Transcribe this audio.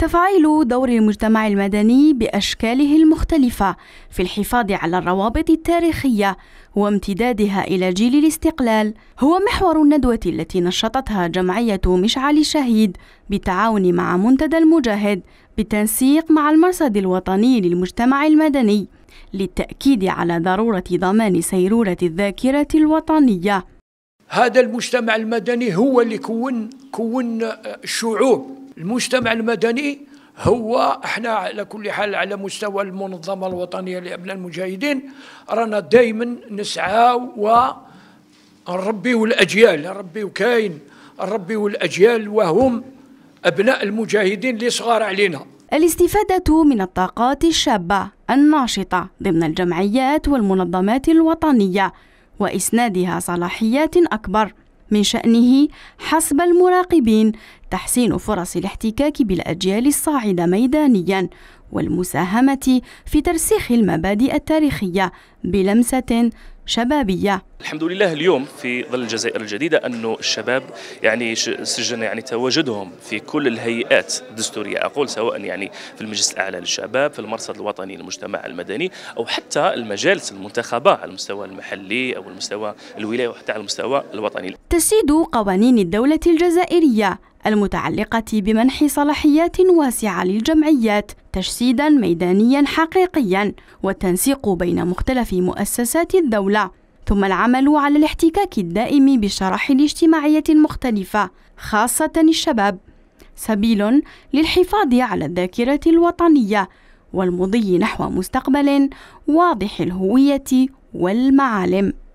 تفعيل دور المجتمع المدني باشكاله المختلفه في الحفاظ على الروابط التاريخيه وامتدادها الى جيل الاستقلال هو محور الندوه التي نشطتها جمعيه مشعل الشهيد بالتعاون مع منتدى المجاهد بالتنسيق مع المرصد الوطني للمجتمع المدني للتاكيد على ضروره ضمان سيروره الذاكره الوطنيه هذا المجتمع المدني هو اللي كون كون شعوب المجتمع المدني هو احنا على كل حال على مستوى المنظمه الوطنيه لابناء المجاهدين رانا دائما نسعى و الاجيال نربيو كاين نربيو الاجيال وهم ابناء المجاهدين اللي صغار علينا الاستفادة من الطاقات الشابة الناشطة ضمن الجمعيات والمنظمات الوطنية وإسنادها صلاحيات أكبر من شأنه حسب المراقبين تحسين فرص الاحتكاك بالأجيال الصاعدة ميدانيا والمساهمة في ترسيخ المبادئ التاريخية بلمسة شبابية الحمد لله اليوم في ظل الجزائر الجديدة أنه الشباب يعني سجن يعني تواجدهم في كل الهيئات الدستورية أقول سواء يعني في المجلس الأعلى للشباب في المرصد الوطني للمجتمع المدني أو حتى المجالس المنتخبة على المستوى المحلي أو المستوى الولاية وحتى على المستوى الوطني تسيد قوانين الدولة الجزائرية المتعلقة بمنح صلاحيات واسعة للجمعيات تجسيدا ميدانيا حقيقيا والتنسيق بين مختلف مؤسسات الدولة ثم العمل على الاحتكاك الدائم بشراحل الاجتماعية المختلفة خاصة الشباب سبيل للحفاظ على الذاكرة الوطنية والمضي نحو مستقبل واضح الهوية والمعالم